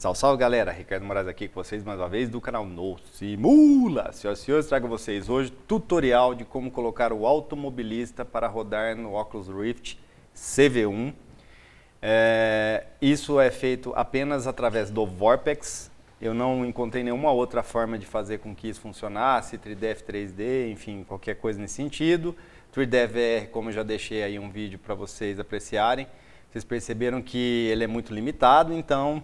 Salve, salve galera, Ricardo Moraes aqui com vocês mais uma vez do canal No Simula. Senhoras e senhores, trago a vocês hoje tutorial de como colocar o automobilista para rodar no Oculus Rift CV1. É, isso é feito apenas através do Vorpex. Eu não encontrei nenhuma outra forma de fazer com que isso funcionasse, 3DF 3D, enfim, qualquer coisa nesse sentido. 3D como eu já deixei aí um vídeo para vocês apreciarem, vocês perceberam que ele é muito limitado, então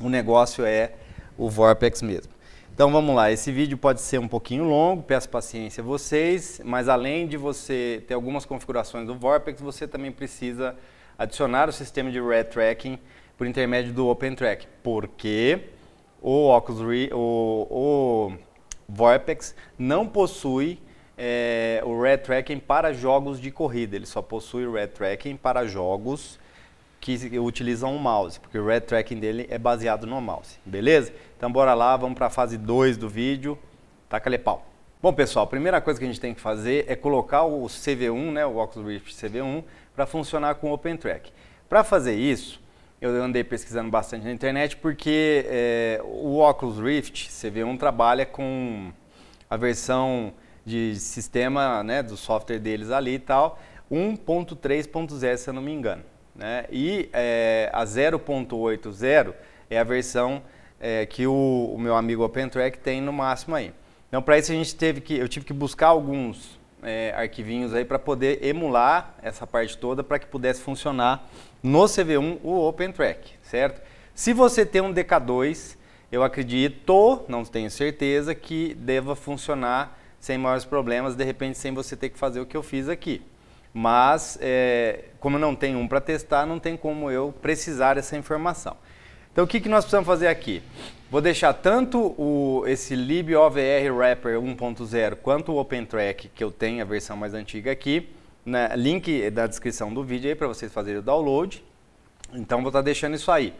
o negócio é o Vorpex mesmo. Então vamos lá, esse vídeo pode ser um pouquinho longo, peço paciência a vocês, mas além de você ter algumas configurações do Vorpex, você também precisa adicionar o sistema de Red Tracking por intermédio do Open Track, porque o, Oculus Re, o, o Vorpex não possui é, o Red Tracking para jogos de corrida, ele só possui o Red Tracking para jogos que utilizam o mouse, porque o red tracking dele é baseado no mouse, beleza? Então bora lá, vamos para a fase 2 do vídeo, taca-lhe pau. Bom pessoal, a primeira coisa que a gente tem que fazer é colocar o CV1, né, o Oculus Rift CV1, para funcionar com o OpenTrack. Para fazer isso, eu andei pesquisando bastante na internet, porque é, o Oculus Rift CV1 trabalha com a versão de sistema, né, do software deles ali e tal, 1.3.0, se eu não me engano. Né? E é, a 0.80 é a versão é, que o, o, meu amigo OpenTrack tem no máximo aí. Então, para isso a gente teve que, eu tive que buscar alguns é, arquivinhos aí para poder emular essa parte toda para que pudesse funcionar no CV1 o OpenTrack, certo? Se você tem um DK2, eu acredito, não tenho certeza, que deva funcionar sem maiores problemas, de repente sem você ter que fazer o que eu fiz aqui, mas é, como não tem um para testar, não tem como eu precisar essa informação. Então o que, que nós precisamos fazer aqui? Vou deixar tanto o, esse libovr wrapper 1.0 quanto o OpenTrack, que eu tenho a versão mais antiga aqui, né? link da descrição do vídeo aí para vocês fazerem o download. Então vou estar tá deixando isso aí.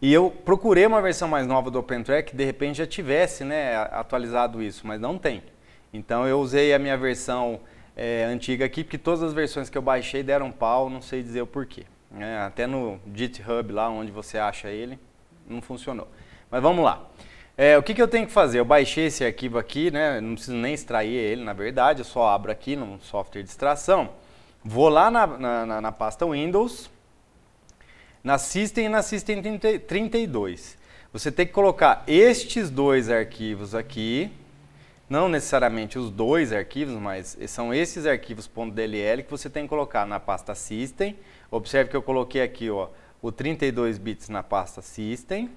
E eu procurei uma versão mais nova do OpenTrack, de repente já tivesse né, atualizado isso, mas não tem. Então eu usei a minha versão é, antiga aqui, porque todas as versões que eu baixei deram pau, não sei dizer o porquê. É, até no GitHub, lá onde você acha ele, não funcionou. Mas vamos lá. É, o que, que eu tenho que fazer? Eu baixei esse arquivo aqui, né? não preciso nem extrair ele, na verdade, eu só abro aqui no software de extração. Vou lá na, na, na pasta Windows, na System e na System 32. Você tem que colocar estes dois arquivos aqui, não necessariamente os dois arquivos, mas são esses arquivos .dll que você tem que colocar na pasta System. Observe que eu coloquei aqui ó, o 32 bits na pasta System.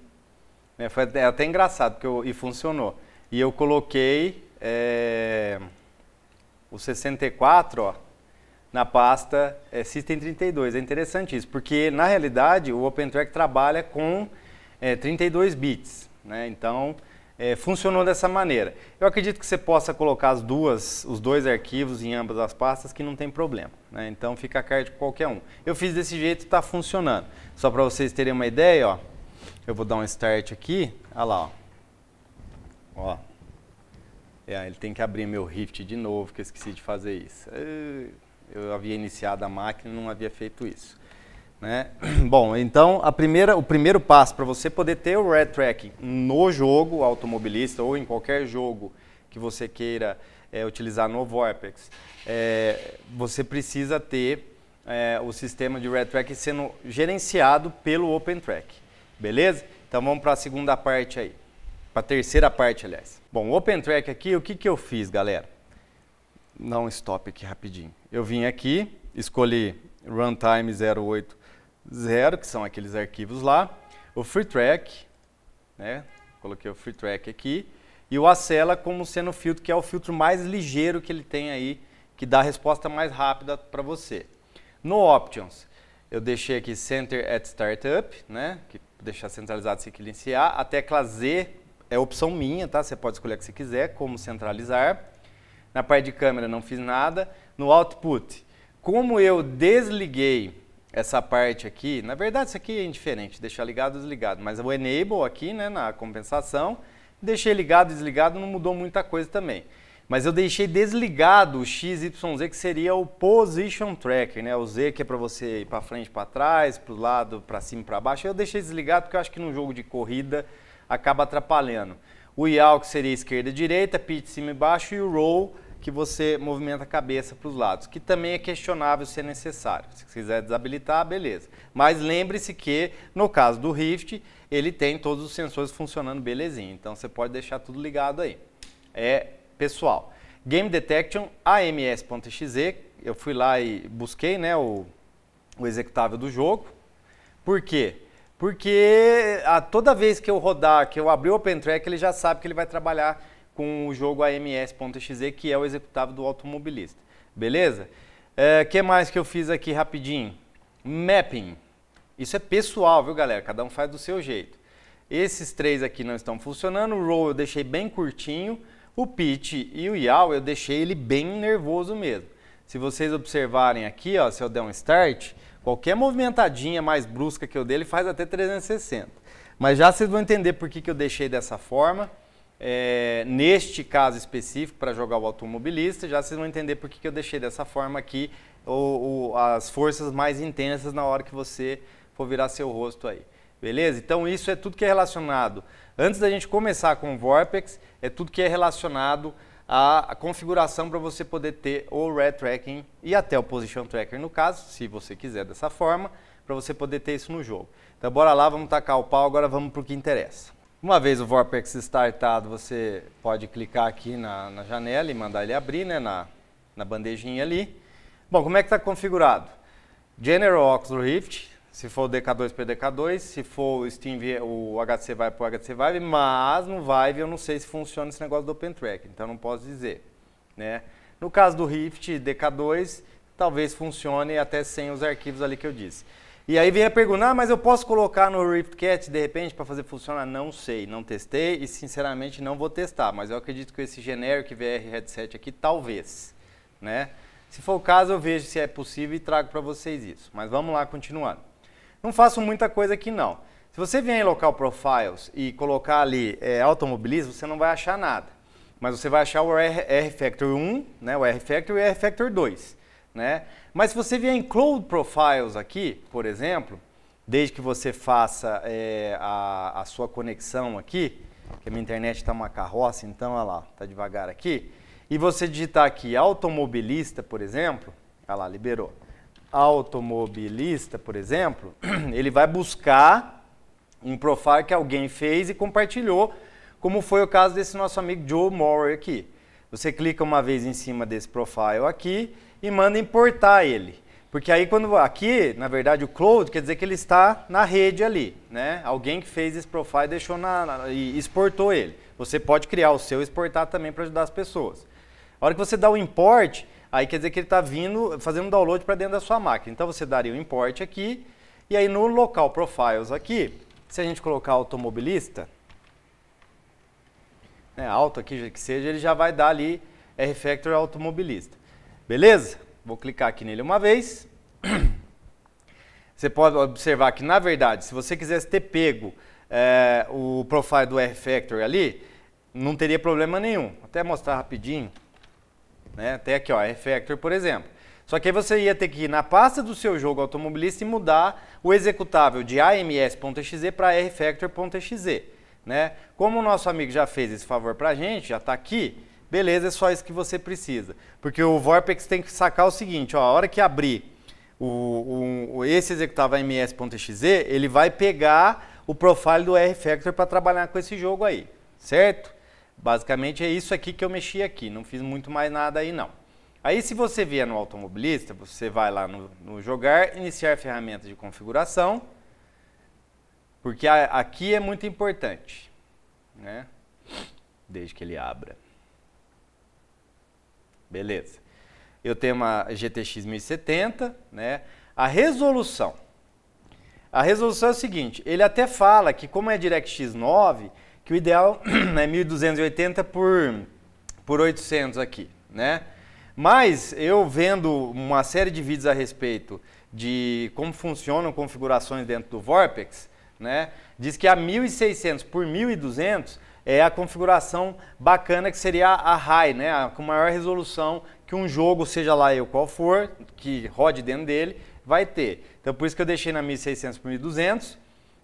É, foi até, é até engraçado que eu, e funcionou. E eu coloquei é, o 64 ó, na pasta é, System 32. É interessante isso, porque na realidade o OpenTrack trabalha com é, eh, 32 bits. Né? Então, é, funcionou dessa maneira. Eu acredito que você possa colocar as duas, os dois arquivos em ambas as pastas que não tem problema. Né? Então fica a cargo de qualquer um. Eu fiz desse jeito e está funcionando. Só para vocês terem uma ideia, ó, eu vou dar um start aqui. Olha lá. Ó. Ó. É, ele tem que abrir meu Rift de novo, que eu esqueci de fazer isso. Eu havia iniciado a máquina e não havia feito isso. Né? Bom, então a primeira, o primeiro passo para você poder ter o red tracking no jogo automobilista ou em qualquer jogo que você queira é, utilizar no Vortex, é, você precisa ter é, o sistema de red tracking sendo gerenciado pelo Open Track, beleza? Então vamos para a segunda parte aí, para a terceira parte, aliás. Bom, o Open Track aqui, o que, que eu fiz, galera? Não stop aqui rapidinho. Eu vim aqui, escolhi runtime 08 0, que são aqueles arquivos lá, o free track, né? coloquei o free track aqui, e o acela como sendo o filtro que é o filtro mais ligeiro que ele tem aí, que dá a resposta mais rápida para você. No options, eu deixei aqui center at startup, né? Que deixar centralizado se que iniciar. A tecla Z é opção minha, tá? Você pode escolher o que você quiser, como centralizar. Na parte de câmera não fiz nada. No output, como eu desliguei essa parte aqui, na verdade isso aqui é indiferente, deixar ligado ou desligado, mas o enable aqui né, na compensação, deixei ligado desligado, não mudou muita coisa também. Mas eu deixei desligado o XYZ, que seria o position tracker, né? O Z que é para você ir para frente, para trás, para o lado, para cima, para baixo. Eu deixei desligado porque eu acho que num jogo de corrida acaba atrapalhando. O yaw que seria esquerda e direita, pitch, cima e baixo, e o ROLL, que você movimenta a cabeça para os lados, que também é questionável se é necessário. Se quiser desabilitar, beleza. Mas lembre-se que, no caso do Rift, ele tem todos os sensores funcionando belezinha. Então você pode deixar tudo ligado aí. É pessoal. Game Detection AMS.exe, eu fui lá e busquei né, o, o executável do jogo. Por quê? Porque a, ah, toda vez que eu rodar, que eu abrir o OpenTrack, ele já sabe que ele vai trabalhar com o jogo AMS.exe, que é o executável do automobilista. Beleza? O é, que mais que eu fiz aqui rapidinho? Mapping. Isso é pessoal, viu, galera? Cada um faz do seu jeito. Esses três aqui não estão funcionando. O roll eu deixei bem curtinho. O pitch e o yaw eu deixei ele bem nervoso mesmo. Se vocês observarem aqui, ó, se eu der um start, qualquer movimentadinha mais brusca que eu dei, ele faz até 360. Mas já vocês vão entender por que, que eu deixei dessa forma é, neste caso específico, para jogar o automobilista, já vocês vão entender por que eu deixei dessa forma aqui ou, as forças mais intensas na hora que você for virar seu rosto aí. Beleza? Então isso é tudo que é relacionado. Antes da gente começar com o Vortex, é tudo que é relacionado à configuração para você poder ter o Red Tracking e até o Position Tracker no caso, se você quiser dessa forma, para você poder ter isso no jogo. Então bora lá, vamos tacar o pau, agora vamos para o que interessa. Uma vez o Vorpex startado, você pode clicar aqui na, na janela e mandar ele abrir, né, na, na bandejinha ali. Bom, como é que está configurado? General Oxyl Rift, se for o DK2 para dk 2 se for o Steam, o HC vai para o HC Vive, mas no Vive eu não sei se funciona esse negócio do Open Track, então não posso dizer. Né? No caso do Rift DK2, talvez funcione até sem os arquivos ali que eu disse. E aí vem a perguntar, ah, mas eu posso colocar no RiftCat de repente para fazer funcionar? Não sei, não testei e sinceramente não vou testar, mas eu acredito que esse generic VR headset aqui talvez, né? Se for o caso, eu vejo se é possível e trago para vocês isso. Mas vamos lá, continuando. Não faço muita coisa aqui não. Se você vier em local profiles e colocar ali é, automobilismo, você não vai achar nada. Mas você vai achar o R, R Factor 1, né, o R Factor e o R Factor 2, né? Mas se você vier em Cloud Profiles aqui, por exemplo, desde que você faça é, a, a, sua conexão aqui, que a minha internet está uma carroça, então, olha lá, está devagar aqui, e você digitar aqui automobilista, por exemplo, olha lá, liberou, automobilista, por exemplo, ele vai buscar um profile que alguém fez e compartilhou, como foi o caso desse nosso amigo Joe Moore aqui. Você clica uma vez em cima desse profile aqui e manda importar ele. Porque aí quando aqui, na verdade, o cloud quer dizer que ele está na rede ali, né? Alguém que fez esse profile deixou na, na e exportou ele. Você pode criar o seu e exportar também para ajudar as pessoas. A hora que você dá o import, aí quer dizer que ele está vindo, fazendo um download para dentro da sua máquina. Então você daria o import aqui e aí no local profiles aqui, se a gente colocar automobilista, né, alto aqui que seja, ele já vai dar ali refactor automobilista. Beleza? Vou clicar aqui nele uma vez. Você pode observar que, na verdade, se você quisesse ter pego é, o profile do R-Factor ali, não teria problema nenhum. Vou até mostrar rapidinho. Né? Até aqui, ó, R-Factor, por exemplo. Só que aí você ia ter que ir na pasta do seu jogo automobilista e mudar o executável de ams.exe para rfactor.exe. Né? Como o nosso amigo já fez esse favor para a gente, já está aqui, Beleza, é só isso que você precisa. Porque o Vortex tem que sacar o seguinte, ó, a hora que abrir o, o, esse executável ms.exe, ele vai pegar o profile do R-Factor para trabalhar com esse jogo aí, certo? Basicamente é isso aqui que eu mexi aqui, não fiz muito mais nada aí não. Aí se você vier no automobilista, você vai lá no, no jogar, iniciar ferramenta de configuração, porque a, aqui é muito importante, né? Desde que ele abra. Beleza. Eu tenho uma GTX 1070, né? A resolução. A resolução é o seguinte, ele até fala que como é DirectX 9, que o ideal é 1280 por, por 800 aqui, né? Mas eu vendo uma série de vídeos a respeito de como funcionam configurações dentro do Vortex, né? Diz que a 1600 por 1200 é a configuração bacana que seria a high, né? A, com maior resolução que um jogo, seja lá eu qual for, que rode dentro dele, vai ter. Então por isso que eu deixei na 1600 por 1200.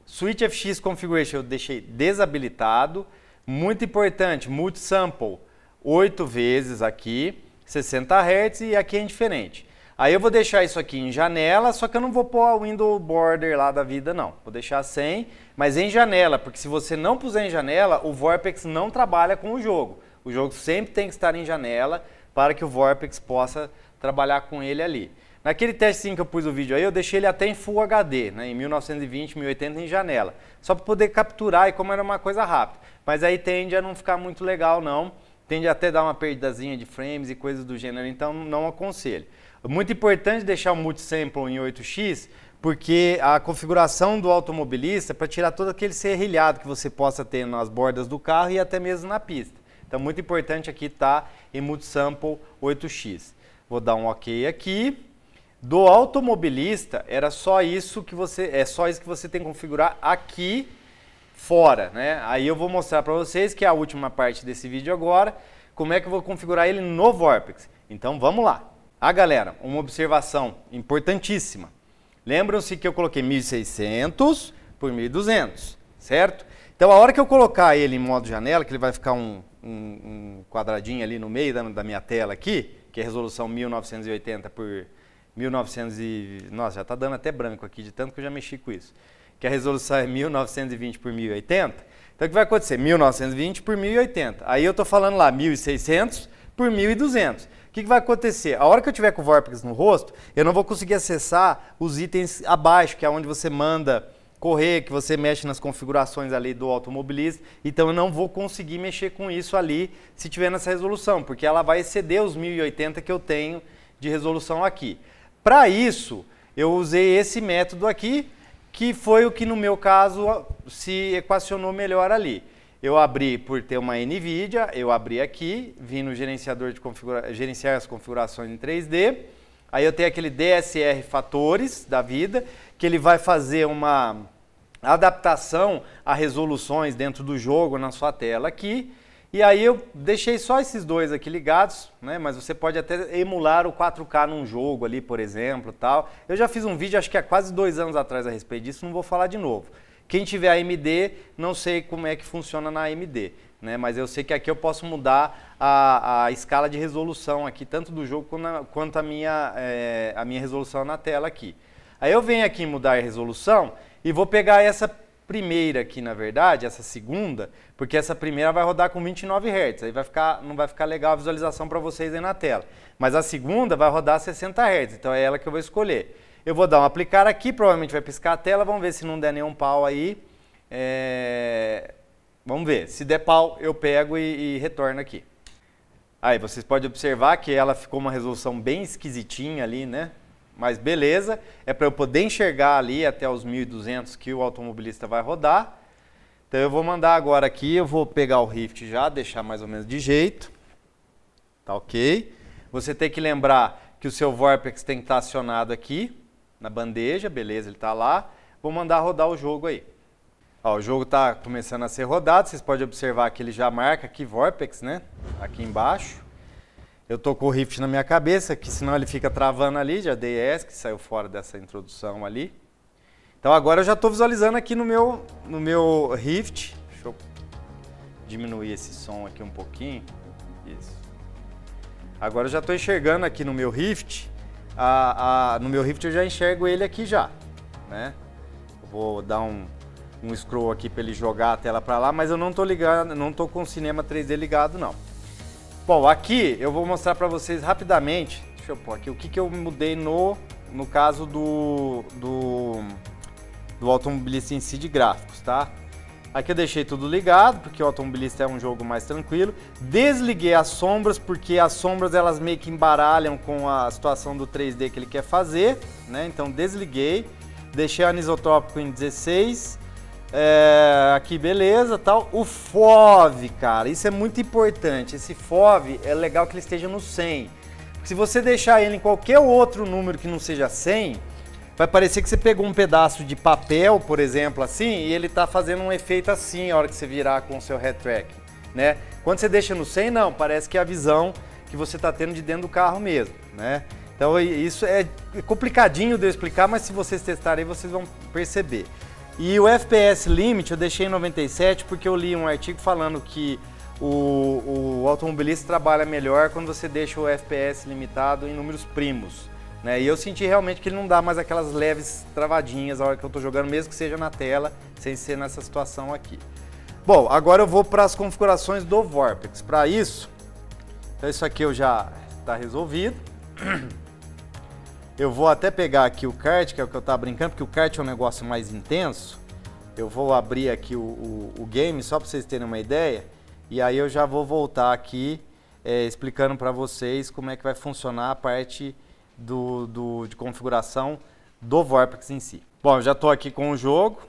Switch FX Configuration eu deixei desabilitado. Muito importante, multi-sample, 8 vezes aqui, 60 Hz e aqui é indiferente. Aí eu vou deixar isso aqui em janela, só que eu não vou pôr a window border lá da vida, não. Vou deixar sem, mas em janela, porque se você não puser em janela, o Vortex não trabalha com o jogo. O jogo sempre tem que estar em janela para que o Vortex possa trabalhar com ele ali. Naquele teste que eu pus o vídeo aí, eu deixei ele até em Full HD, né, em 1920, 1080 em janela, só para poder capturar e como era uma coisa rápida. Mas aí tende a não ficar muito legal não, tende até a dar uma perdidazinha de frames e coisas do gênero, então não aconselho. Muito importante deixar o multisample em 8x, porque a configuração do automobilista é para tirar todo aquele serrilhado que você possa ter nas bordas do carro e até mesmo na pista. Então, muito importante aqui estar tá em multisample 8x. Vou dar um OK aqui. Do automobilista, era só isso que você é só isso que você tem que configurar aqui fora, né? Aí eu vou mostrar para vocês que é a última parte desse vídeo agora, como é que eu vou configurar ele no Vortex. Então, vamos lá. Ah, galera, uma observação importantíssima. Lembram-se que eu coloquei 1.600 por 1.200, certo? Então, a hora que eu colocar ele em modo janela, que ele vai ficar um, um, um quadradinho ali no meio da, da, minha tela aqui, que é resolução 1980 por 1900 e... Nossa, já está dando até branco aqui, de tanto que eu já mexi com isso. Que a resolução é 1920 por 1080. Então, o que vai acontecer? 1920 por 1080. Aí eu estou falando lá 1.600 por 1.200 que, que vai acontecer? A hora que eu tiver com o Vortex no rosto, eu não vou conseguir acessar os itens abaixo, que é onde você manda correr, que você mexe nas configurações ali do automobilista, então eu não vou conseguir mexer com isso ali se tiver nessa resolução, porque ela vai exceder os 1080 que eu tenho de resolução aqui. Para isso, eu usei esse método aqui, que foi o que no meu caso se equacionou melhor ali. Eu abri por ter uma NVIDIA, eu abri aqui, vim no gerenciador de configura... gerenciar as configurações em 3D. Aí eu tenho aquele DSR Fatores da vida, que ele vai fazer uma adaptação a resoluções dentro do jogo na sua tela aqui. E aí eu deixei só esses dois aqui ligados, né? Mas você pode até emular o 4K num jogo ali, por exemplo, tal. Eu já fiz um vídeo, acho que há quase dois anos atrás a respeito disso, não vou falar de novo. Quem tiver AMD, não sei como é que funciona na AMD, né? Mas eu sei que aqui eu posso mudar a, a escala de resolução aqui, tanto do jogo quanto a minha, é, a minha resolução na tela aqui. Aí eu venho aqui em mudar a resolução e vou pegar essa primeira aqui, na verdade, essa segunda, porque essa primeira vai rodar com 29 Hz, aí vai ficar, não vai ficar legal a visualização para vocês aí na tela. Mas a segunda vai rodar 60 Hz, então é ela que eu vou escolher. Eu vou dar um aplicar aqui, provavelmente vai piscar a tela, vamos ver se não der nenhum pau aí. É... Vamos ver, se der pau eu pego e, e retorno aqui. Aí vocês podem observar que ela ficou uma resolução bem esquisitinha ali, né? Mas beleza, é para eu poder enxergar ali até os 1200 que o automobilista vai rodar. Então eu vou mandar agora aqui, eu vou pegar o Rift já, deixar mais ou menos de jeito. Tá ok? Você tem que lembrar que o seu Vortex tem que estar acionado aqui, na bandeja, beleza, ele está lá. Vou mandar rodar o jogo aí. Ó, o jogo está começando a ser rodado, vocês podem observar que ele já marca aqui Vortex, né? Aqui embaixo. Eu tô com o Rift na minha cabeça, que senão ele fica travando ali, já dei ESC, que saiu fora dessa introdução ali. Então agora eu já estou visualizando aqui no meu, no meu Rift. Deixa eu diminuir esse som aqui um pouquinho. Isso. Agora eu já estou enxergando aqui no meu Rift a, a, no meu Rift eu já enxergo ele aqui já, né? Vou dar um, um scroll aqui para ele jogar a tela para lá, mas eu não tô ligando, não tô com o cinema 3D ligado não. Bom, aqui eu vou mostrar para vocês rapidamente, deixa eu pôr aqui, o que, que eu mudei no, no caso do, do, do automobilista em si de gráficos, tá? Aqui eu deixei tudo ligado, porque o automobilista é um jogo mais tranquilo. Desliguei as sombras, porque as sombras elas meio que embaralham com a situação do 3D que ele quer fazer, né? Então desliguei. Deixei o anisotrópico em 16. É, aqui beleza, tal. O FOV, cara, isso é muito importante. Esse FOV é legal que ele esteja no 100. Se você deixar ele em qualquer outro número que não seja 100, vai parecer que você pegou um pedaço de papel, por exemplo, assim, e ele tá fazendo um efeito assim a hora que você virar com o seu head track, né? Quando você deixa no 100, não, parece que é a visão que você está tendo de dentro do carro mesmo, né? Então isso é complicadinho de eu explicar, mas se vocês testarem vocês vão perceber. E o FPS Limit eu deixei em 97 porque eu li um artigo falando que o, o automobilista trabalha melhor quando você deixa o FPS limitado em números primos. Né? E eu senti realmente que ele não dá mais aquelas leves travadinhas a hora que eu estou jogando, mesmo que seja na tela, sem ser nessa situação aqui. Bom, agora eu vou para as configurações do Vortex. Para isso, então isso aqui eu já está resolvido. Eu vou até pegar aqui o kart, que é o que eu estava brincando, porque o kart é um negócio mais intenso. Eu vou abrir aqui o, o, o game só para vocês terem uma ideia. E aí eu já vou voltar aqui é, explicando para vocês como é que vai funcionar a parte do, do, de configuração do Vortex em si. Bom, eu já estou aqui com o jogo.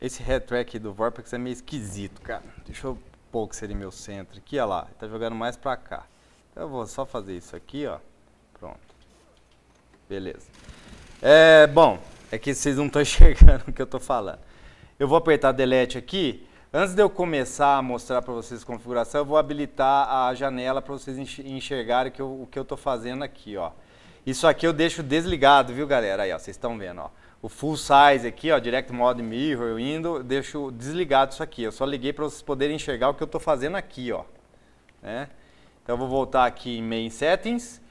Esse retrack do Vortex é meio esquisito, cara. Deixa eu pôr que seria meu centro aqui, olha lá. Está jogando mais para cá. Então eu vou só fazer isso aqui, ó. Pronto. Beleza. É, bom, é que vocês não estão enxergando o que eu estou falando. Eu vou apertar Delete aqui. Antes de eu começar a mostrar para vocês a configuração, eu vou habilitar a janela para vocês enxergarem o que eu estou fazendo aqui, ó. Isso aqui eu deixo desligado, viu, galera? Aí, ó, vocês estão vendo, ó. O full size aqui, ó, direct mode mirror, window, deixo desligado isso aqui. Eu só liguei para vocês poderem enxergar o que eu estou fazendo aqui, ó. Né? Então eu vou voltar aqui em main settings.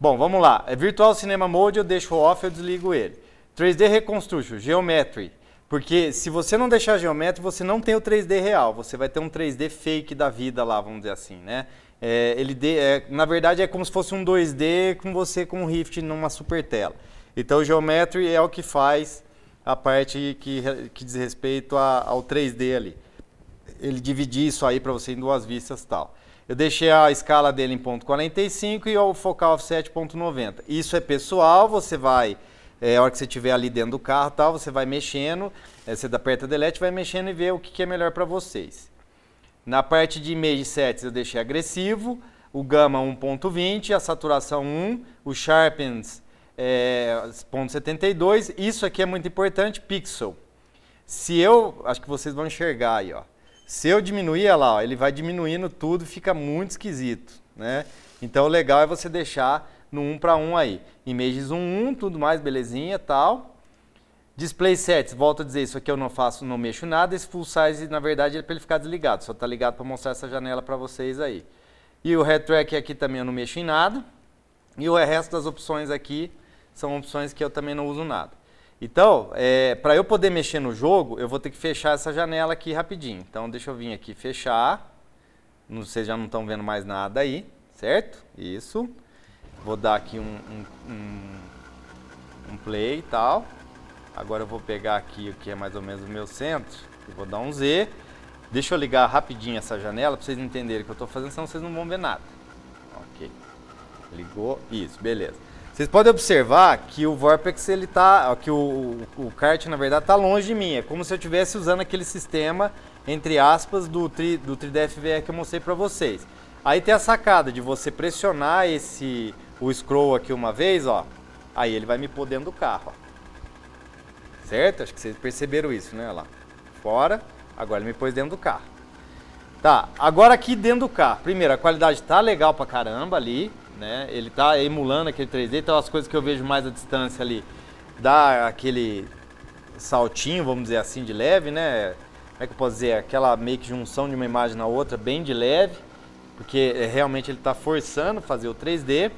Bom, vamos lá. É virtual Cinema Mode eu deixo off, eu desligo ele. 3D Reconstruction, Geometry. Porque se você não deixar geometry, você não tem o 3D real. Você vai ter um 3D fake da vida lá, vamos dizer assim, né? É, ele de, é, na verdade é como se fosse um 2D com você com um Rift numa super tela. Então o Geometry é o que faz a parte que, que diz respeito a, ao 3D ali. Ele divide isso aí para você em duas vistas tal. Eu deixei a escala dele em ponto 45 e o focal offset ponto 90. Isso é pessoal, você vai é, a hora que você estiver ali dentro do carro, tal, você vai mexendo, é, você aperta delete, vai mexendo e vê o que, que é melhor para vocês. Na parte de image sets eu deixei agressivo, o gama 1.20, a saturação 1, o sharpens é, eh, 0.72. Isso aqui é muito importante, pixel. Se eu, acho que vocês vão enxergar aí, ó. Se eu diminuir, olha lá, ó, ele vai diminuindo tudo, fica muito esquisito, né? Então o legal é você deixar no 1 para 1 aí. Images 1, 1, tudo mais belezinha, tal. Display sets, volto a dizer, isso aqui eu não faço, não mexo nada. Esse full size, na verdade, é para ele ficar desligado. Só está ligado para mostrar essa janela para vocês aí. E o head track aqui também eu não mexo em nada. E o resto das opções aqui são opções que eu também não uso nada. Então, é, para eu poder mexer no jogo, eu vou ter que fechar essa janela aqui rapidinho. Então, deixa eu vir aqui fechar. Não, vocês já não estão vendo mais nada aí, certo? Isso. Vou dar aqui um, um, um, um play e tal. Agora eu vou pegar aqui o que é mais ou menos o meu centro. e vou dar um Z. Deixa eu ligar rapidinho essa janela para vocês entenderem o que eu estou fazendo, senão vocês não vão ver nada. Ok. Ligou. Isso, beleza. Vocês podem observar que o Vorpex, ele tá, que o, o kart, na verdade, está longe de mim. É como se eu estivesse usando aquele sistema, entre aspas, do, tri, do 3DFVR que eu mostrei para vocês. Aí tem a sacada de você pressionar esse, o scroll aqui uma vez, ó. Aí ele vai me pôr dentro do carro, ó. Certo? Acho que vocês perceberam isso, né? Olha lá. Fora. Agora ele me pôs dentro do carro. Tá, agora aqui dentro do carro. Primeiro, a qualidade tá legal pra caramba ali, né? Ele tá emulando aquele 3D, então as coisas que eu vejo mais à distância ali dá aquele saltinho, vamos dizer assim, de leve, né? Como é que eu posso dizer? Aquela meio que junção de uma imagem na outra, bem de leve, porque é, realmente ele está forçando fazer o 3D.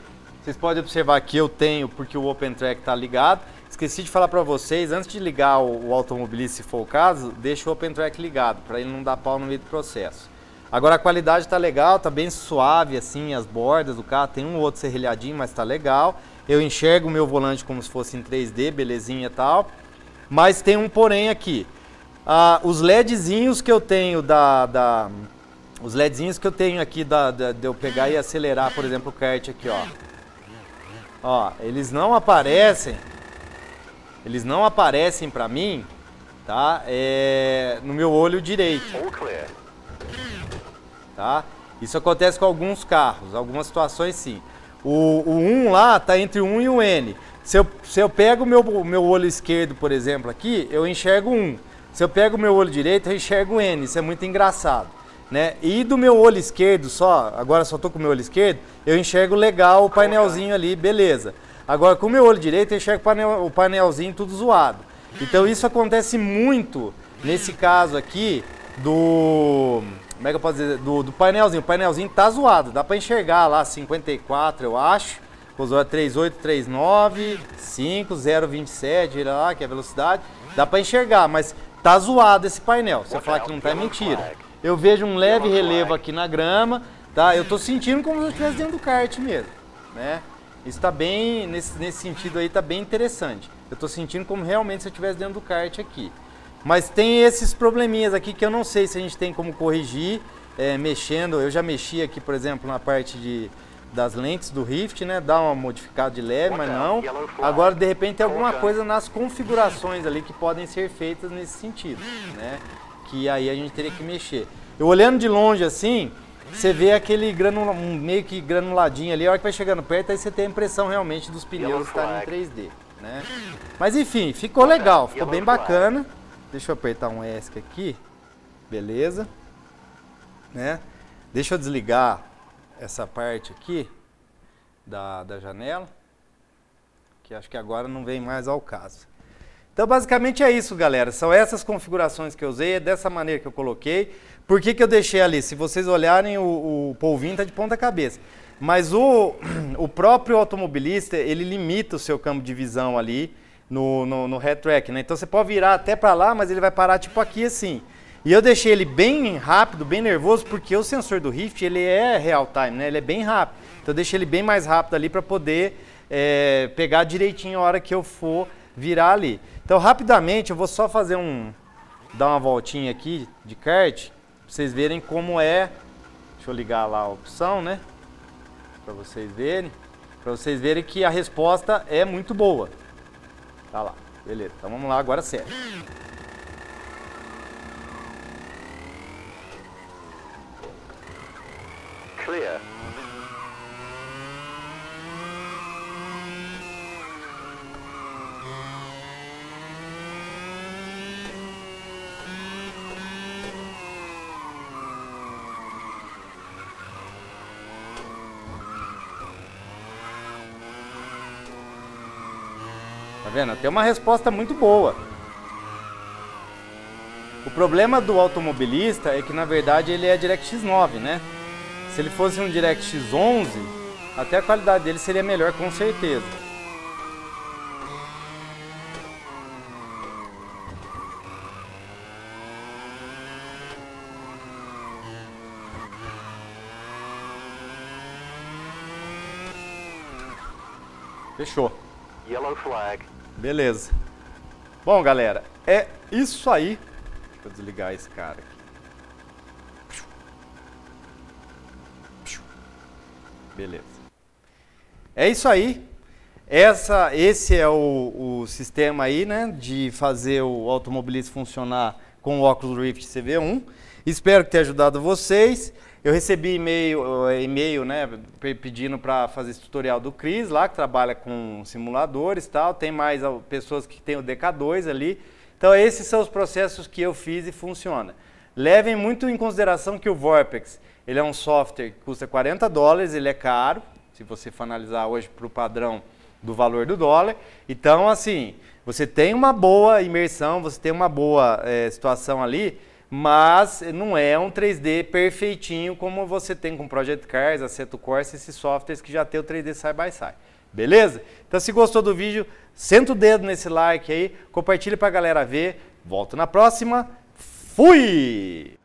Vocês podem observar que eu tenho, porque o Open Track está ligado, esqueci de falar para vocês, antes de ligar o, o, automobilista, se for o caso, deixa o Open Track ligado, para ele não dar pau no meio do processo. Agora a qualidade está legal, está bem suave assim, as bordas do carro, tem um outro serrilhadinho, mas está legal. Eu enxergo o meu volante como se fosse em 3D, belezinha e tal. Mas tem um porém aqui. Ah, os LEDzinhos que eu tenho da, da os LEDzinhos que eu tenho aqui da, da, de eu pegar e acelerar, por exemplo, o kart aqui, ó. Ó, eles não aparecem eles não aparecem para mim, tá? É, no meu olho direito. Tá? Isso acontece com alguns carros, algumas situações sim. O, o 1 lá tá entre o 1 e o N. Se eu, se eu pego o meu, meu olho esquerdo, por exemplo, aqui, eu enxergo 1. Se eu pego o meu olho direito, eu enxergo N. Isso é muito engraçado. Né? E do meu olho esquerdo só, agora só tô com o meu olho esquerdo, eu enxergo legal o painelzinho ali, beleza. Agora, com o meu olho direito, eu enxergo o, painel, o painelzinho tudo zoado. Então, isso acontece muito nesse caso aqui do... Como é que eu posso dizer? Do, do painelzinho. O painelzinho tá zoado. Dá para enxergar lá 54, eu acho. Cozora 3839, 5027, lá, que é a velocidade. Dá para enxergar, mas tá zoado esse painel. Se eu falar que não tá, é mentira. Eu vejo um leve relevo aqui na grama, tá? Eu tô sentindo como se eu estivesse dentro do kart mesmo, né? Isso está bem, nesse, nesse sentido aí, está bem interessante. Eu estou sentindo como realmente se eu estivesse dentro do kart aqui. Mas tem esses probleminhas aqui que eu não sei se a gente tem como corrigir, é, mexendo. Eu já mexi aqui, por exemplo, na parte de, das lentes do Rift, né? Dá uma modificada de leve, mas não. Agora, de repente, tem alguma coisa nas configurações ali que podem ser feitas nesse sentido, né? Que aí a gente teria que mexer. Eu olhando de longe assim, você vê aquele granula, um meio que granuladinho ali, a hora que vai chegando perto, aí você tem a impressão realmente dos pneus estarem em 3D, né? Mas enfim, ficou legal, ficou bem bacana. Deixa eu apertar um ESC aqui, beleza, né? Deixa eu desligar essa parte aqui da, da janela, que acho que agora não vem mais ao caso. Então basicamente é isso, galera. São essas configurações que eu usei, é dessa maneira que eu coloquei. Por que, que eu deixei ali? Se vocês olharem, o, o polvinho está de ponta cabeça. Mas o, o próprio automobilista, ele limita o seu campo de visão ali no, no, no head track, né? Então você pode virar até para lá, mas ele vai parar tipo aqui assim. E eu deixei ele bem rápido, bem nervoso, porque o sensor do Rift, ele é real time, né? Ele é bem rápido. Então eu deixei ele bem mais rápido ali para poder é, pegar direitinho a hora que eu for virar ali. Então rapidamente eu vou só fazer um... dar uma voltinha aqui de kart vocês verem como é. Deixa eu ligar lá a opção, né? Para vocês verem. Para vocês verem que a resposta é muito boa. Tá lá. Beleza. Então vamos lá agora sério. Clear. Tá vendo? Tem uma resposta muito boa. O problema do automobilista é que na verdade ele é DirectX 9, né? Se ele fosse um DirectX 11, até a qualidade dele seria melhor com certeza. Fechou. Yellow flag. Beleza. Bom, galera, é isso aí. Deixa eu desligar esse cara aqui. Beleza. É isso aí. Essa, esse é o, o sistema aí, né, de fazer o automobilista funcionar com o Oculus Rift CV1. Espero ter ajudado vocês. Eu recebi e-mail, eh, e-mail né, pedindo para fazer esse tutorial do Cris lá, que trabalha com simuladores e tal. Tem mais pessoas que têm o DK2 ali. Então, esses são os processos que eu fiz e funciona. Levem muito em consideração que o Vortex, ele é um software que custa 40 dólares, ele é caro, se você for analisar hoje para o padrão do valor do dólar. Então, assim, você tem uma boa imersão, você tem uma boa é, situação ali, mas não é um 3D perfeitinho como você tem com Project Cars, Assetto Corsa, esses softwares que já tem o 3D side by side. Beleza? Então se gostou do vídeo, senta o dedo nesse like aí, compartilha pra galera ver. Volto na próxima. Fui!